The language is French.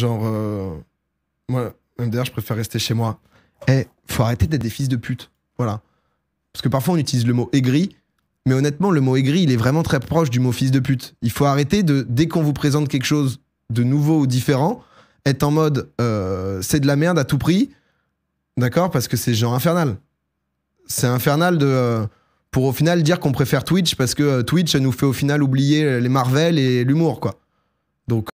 Genre, euh, moi, d'ailleurs, je préfère rester chez moi. Eh, faut arrêter d'être des fils de pute. Voilà. Parce que parfois, on utilise le mot aigri, mais honnêtement, le mot aigri, il est vraiment très proche du mot fils de pute. Il faut arrêter de, dès qu'on vous présente quelque chose de nouveau ou différent, être en mode euh, c'est de la merde à tout prix, d'accord Parce que c'est genre infernal. C'est infernal de. Euh, pour au final dire qu'on préfère Twitch parce que Twitch nous fait au final oublier les Marvel et l'humour, quoi. Donc.